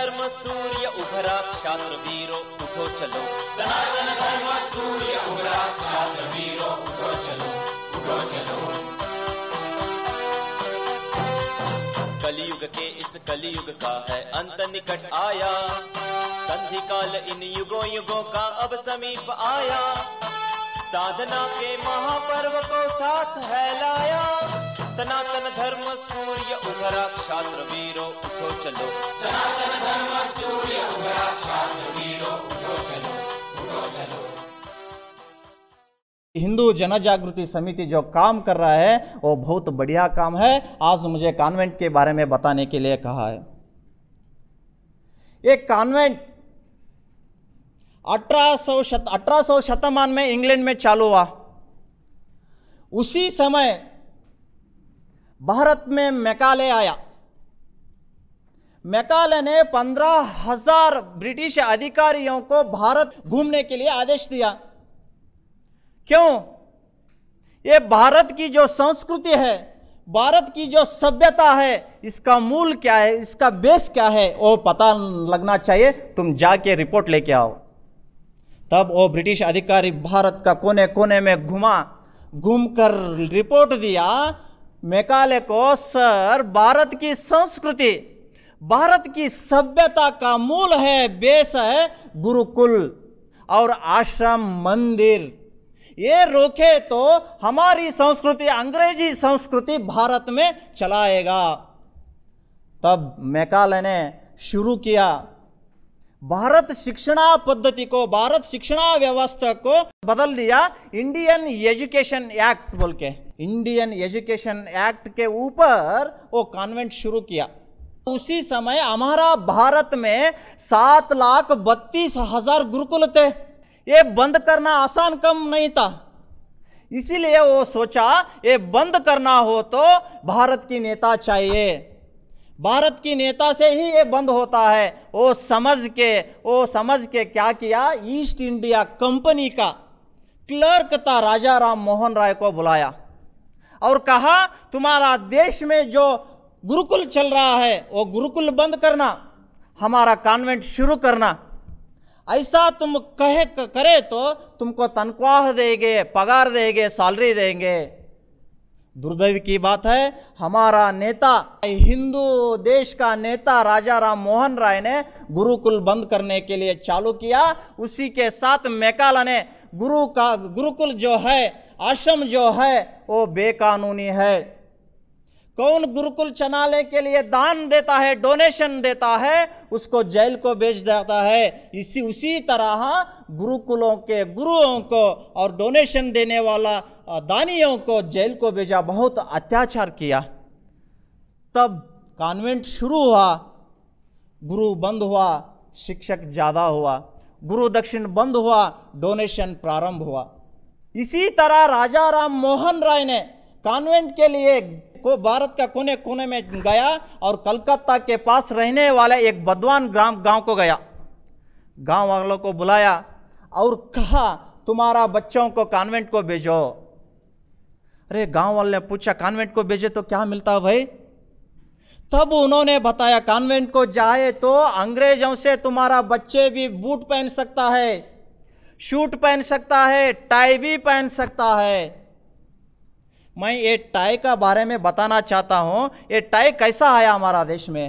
धर्म सूर्य उभरा छात्र वीरो उठो चलो सनातन धर्म सूर्य उभरा क्षात्र वीरो उठो चलो उठो चलो कलयुग के इस कलयुग का है अंत निकट आया संधि काल इन युगों युगों का अब समीप आया साधना के महापर्व को साथ है लाया सनातन धर्म सूर्य उभरा क्षात्र वीरो उठो चलो सनातन धर्म सूर्य उभरा क्षात्र वीरो उठो चलो हिंदू जन जागृति समिति जो काम कर रहा है वो बहुत बढ़िया काम है आज मुझे कॉन्वेंट के बारे में बताने के लिए कहा है ये कॉन्वेंट अठारह सौ शत शतमान में इंग्लैंड में चालू हुआ उसी समय भारत में मैकाले आया मैकाले ने पंद्रह हजार ब्रिटिश अधिकारियों को भारत घूमने के लिए आदेश दिया क्यों ये भारत की जो संस्कृति है भारत की जो सभ्यता है इसका मूल क्या है इसका बेस क्या है वो पता लगना चाहिए तुम जाके रिपोर्ट लेके आओ तब वो ब्रिटिश अधिकारी भारत का कोने कोने में घुमा घूमकर रिपोर्ट दिया मेकाले को सर भारत की संस्कृति भारत की सभ्यता का मूल है बेस है गुरुकुल और आश्रम मंदिर ये रोके तो हमारी संस्कृति अंग्रेजी संस्कृति भारत में चलाएगा तब मेकाले ने शुरू किया भारत शिक्षणा पद्धति को भारत शिक्षणा व्यवस्था को बदल दिया इंडियन एजुकेशन एक्ट बोल के इंडियन एजुकेशन एक्ट के ऊपर वो कॉन्वेंट शुरू किया उसी समय हमारा भारत में सात लाख बत्तीस हजार गुरुकुल थे ये बंद करना आसान कम नहीं था इसीलिए वो सोचा ये बंद करना हो तो भारत की नेता चाहिए भारत की नेता से ही ये बंद होता है वो समझ के वो समझ के क्या किया ईस्ट इंडिया कंपनी का क्लर्क था राजा राम मोहन राय को बुलाया और कहा तुम्हारा देश में जो गुरुकुल चल रहा है वो गुरुकुल बंद करना हमारा कॉन्वेंट शुरू करना ऐसा तुम कहे करे तो तुमको तनख्वाह देंगे पगार देंगे सैलरी देंगे दुर्दैव की बात है हमारा नेता हिंदू देश का नेता राजा राम मोहन राय ने गुरुकुल बंद करने के लिए चालू किया उसी के साथ मेकाला ने गुरु का गुरुकुल जो है आश्रम जो है वो बेकानूनी है कौन गुरुकुल चलाने के लिए दान देता है डोनेशन देता है उसको जेल को बेच देता है इसी उसी तरह गुरुकुलों के गुरुओं को और डोनेशन देने वाला दानियों को जेल को भेजा बहुत अत्याचार किया तब कॉन्वेंट शुरू हुआ गुरु बंद हुआ शिक्षक ज़्यादा हुआ गुरु दक्षिण बंद हुआ डोनेशन प्रारंभ हुआ इसी तरह राजा राम मोहन राय ने कॉन्वेंट के लिए को भारत का कोने कोने में गया और कलकत्ता के पास रहने वाला एक बदवान ग्राम गांव को गया गांव वालों को बुलाया और कहा तुम्हारा बच्चों को कॉन्वेंट को भेजो अरे गांव वाले ने पूछा कॉन्वेंट को भेजे तो क्या मिलता है भाई तब उन्होंने बताया कॉन्वेंट को जाए तो अंग्रेजों से तुम्हारा बच्चे भी बूट पहन सकता है शूट पहन सकता है टाई भी पहन सकता है मैं ये टाई का बारे में बताना चाहता हूं ये टाई कैसा आया हमारा देश में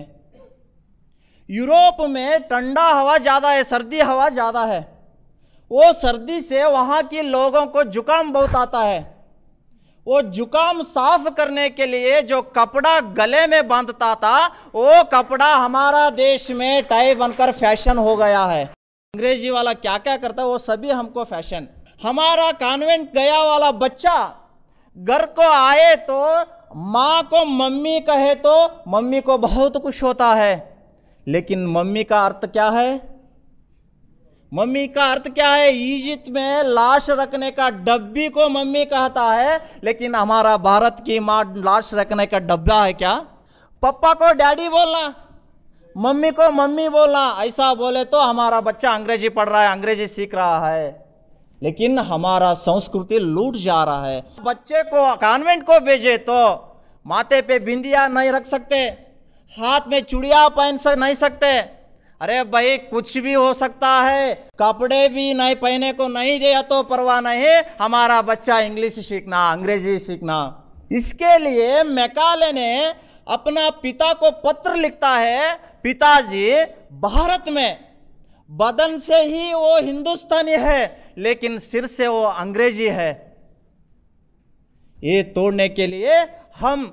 यूरोप में ठंडा हवा ज़्यादा है सर्दी हवा ज़्यादा है वो सर्दी से वहाँ के लोगों को जुकाम बहुत आता है वो जुकाम साफ करने के लिए जो कपड़ा गले में बांधता था वो कपड़ा हमारा देश में टाई बनकर फैशन हो गया है अंग्रेजी वाला क्या क्या करता है वो सभी हमको फैशन हमारा कॉन्वेंट गया वाला बच्चा घर को आए तो माँ को मम्मी कहे तो मम्मी को बहुत कुछ होता है लेकिन मम्मी का अर्थ क्या है मम्मी का अर्थ क्या है इजिप्त में लाश रखने का डब्बी को मम्मी कहता है लेकिन हमारा भारत की माँ लाश रखने का डब्बा है क्या पप्पा को डैडी बोलना मम्मी को मम्मी बोला ऐसा बोले तो हमारा बच्चा अंग्रेजी पढ़ रहा है अंग्रेजी सीख रहा है लेकिन हमारा संस्कृति लूट जा रहा है बच्चे को कॉन्वेंट को भेजे तो माथे पे बिंदिया नहीं रख सकते हाथ में चुड़िया पहन सक नहीं सकते अरे भाई कुछ भी हो सकता है कपड़े भी नहीं पहने को नहीं दिया तो परवाह नहीं हमारा बच्चा इंग्लिश सीखना अंग्रेजी सीखना इसके लिए मेकाले ने अपना पिता को पत्र लिखता है पिताजी भारत में बदन से ही वो हिंदुस्तानी है लेकिन सिर से वो अंग्रेजी है ये तोड़ने के लिए हम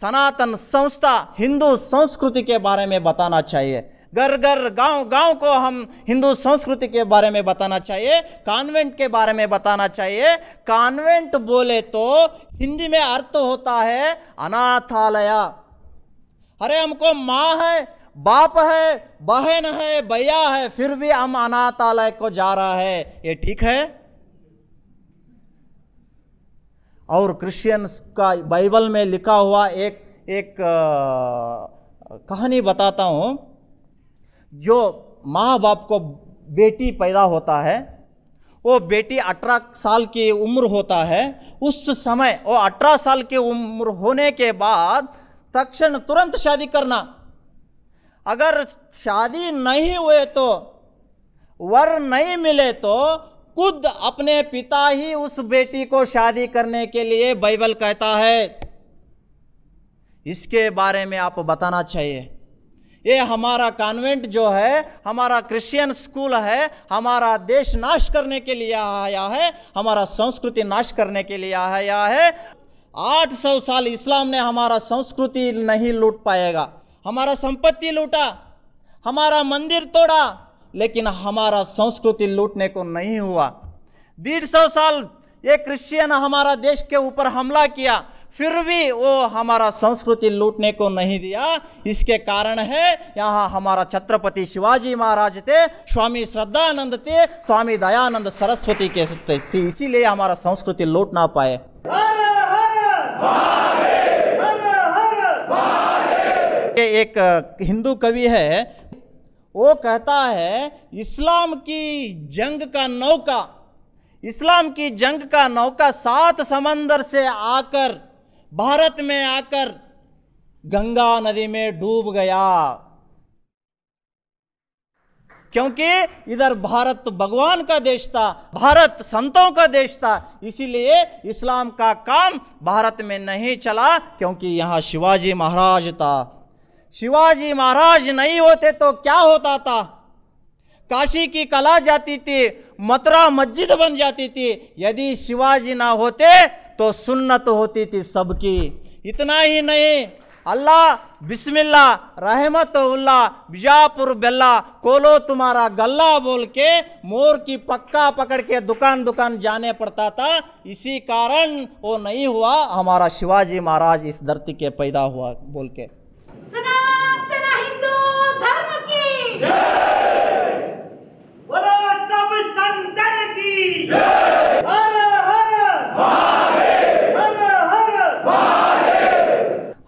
सनातन संस्था हिंदू संस्कृति के बारे में बताना चाहिए घर घर गांव गांव को हम हिंदू संस्कृति के बारे में बताना चाहिए कॉन्वेंट के बारे में बताना चाहिए कॉन्वेंट बोले तो हिंदी में अर्थ होता है अनाथालया अरे हमको माँ है बाप है बहन है भैया है फिर भी हम अनाथालय को जा रहा है ये ठीक है और क्रिश्चियंस का बाइबल में लिखा हुआ एक एक आ, कहानी बताता हूँ जो माँ बाप को बेटी पैदा होता है वो बेटी अठारह साल की उम्र होता है उस समय वो अठारह साल की उम्र होने के बाद तक्षण तुरंत शादी करना अगर शादी नहीं हुए तो वर नहीं मिले तो खुद अपने पिता ही उस बेटी को शादी करने के लिए बाइबल कहता है इसके बारे में आप बताना चाहिए ये हमारा कॉन्वेंट जो है हमारा क्रिश्चियन स्कूल है हमारा देश नाश करने के लिए आया है हमारा संस्कृति नाश करने के लिए आया है आठ सौ साल इस्लाम ने हमारा संस्कृति नहीं लूट पाएगा हमारा संपत्ति लूटा हमारा मंदिर तोड़ा लेकिन हमारा संस्कृति लूटने को नहीं हुआ डेढ़ सौ साल ये क्रिश्चियन हमारा देश के ऊपर हमला किया फिर भी वो हमारा संस्कृति लूटने को नहीं दिया इसके कारण है यहाँ हमारा छत्रपति शिवाजी महाराज थे स्वामी श्रद्धानंद थे स्वामी दयानंद सरस्वती के थे इसीलिए हमारा संस्कृति लूट ना पाए एक हिंदू कवि है वो कहता है इस्लाम की जंग का नौका इस्लाम की जंग का नौका सात समंदर से आकर भारत में आकर गंगा नदी में डूब गया क्योंकि इधर भारत तो भगवान का देश था भारत संतों का देश था इसीलिए इस्लाम का काम भारत में नहीं चला क्योंकि यहाँ शिवाजी महाराज था शिवाजी महाराज नहीं होते तो क्या होता था काशी की कला जाती थी मथुरा मस्जिद बन जाती थी यदि शिवाजी ना होते तो सुन्नत होती थी सबकी इतना ही नहीं अल्लाह बिस्मिल्ला उल्ला बिजापुर बेल्ला कोलो तुम्हारा गल्ला बोल के मोर की पक्का पकड़ के दुकान दुकान जाने पड़ता था इसी कारण वो नहीं हुआ हमारा शिवाजी महाराज इस धरती के पैदा हुआ बोल के Yeah!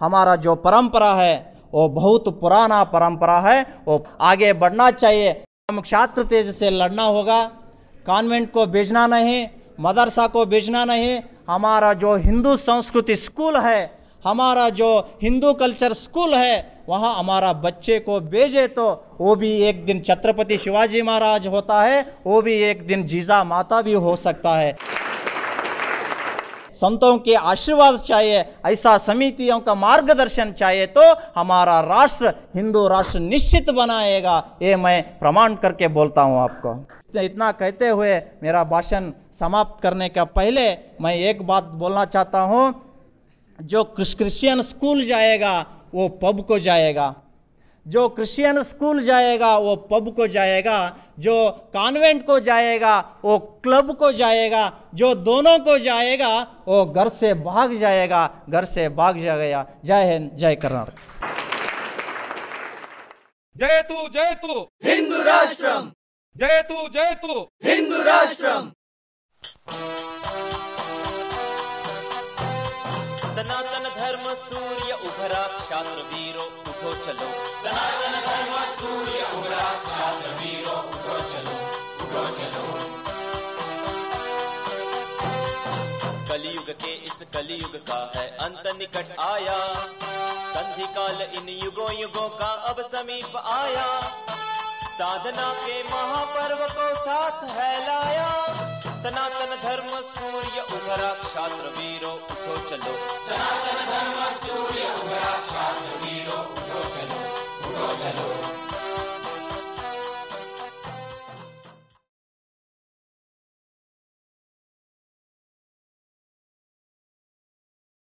हमारा जो परंपरा है वो बहुत पुराना परंपरा है वो आगे बढ़ना चाहिए हम छात्र तेज से लड़ना होगा कॉन्वेंट को भेजना नहीं मदरसा को बेचना नहीं हमारा जो हिंदू संस्कृति स्कूल है हमारा जो हिंदू कल्चर स्कूल है वहाँ हमारा बच्चे को भेजे तो वो भी एक दिन छत्रपति शिवाजी महाराज होता है वो भी एक दिन जीजा माता भी हो सकता है संतों के आशीर्वाद चाहिए ऐसा समितियों का मार्गदर्शन चाहिए तो हमारा राष्ट्र हिंदू राष्ट्र निश्चित बनाएगा ये मैं प्रमाण करके बोलता हूँ आपको इतना कहते हुए मेरा भाषण समाप्त करने का पहले मैं एक बात बोलना चाहता हूँ जो क्रिश्चियन स्कूल जाएगा वो पब को जाएगा जो क्रिश्चियन स्कूल जाएगा वो पब को जाएगा जो कॉन्वेंट को जाएगा वो क्लब को जाएगा जो दोनों को जाएगा वो घर से भाग जाएगा घर से भाग जाएगा जय हिंद जय कर्नाटक जय तू जय तू हिंदू राष्ट्रम जय तू जय तू हिंदू राष्ट्रम कलयुग का है अंत निकट आया संधि काल इन युगों युगों का अब समीप आया साधना के महापर्व को साथ है लाया सनातन धर्म सूर्य उभरा छात्र वीरो उठो चलो सनातन धर्म सूर्य उभरा छात्र वीरो उठो चलो उठो चलो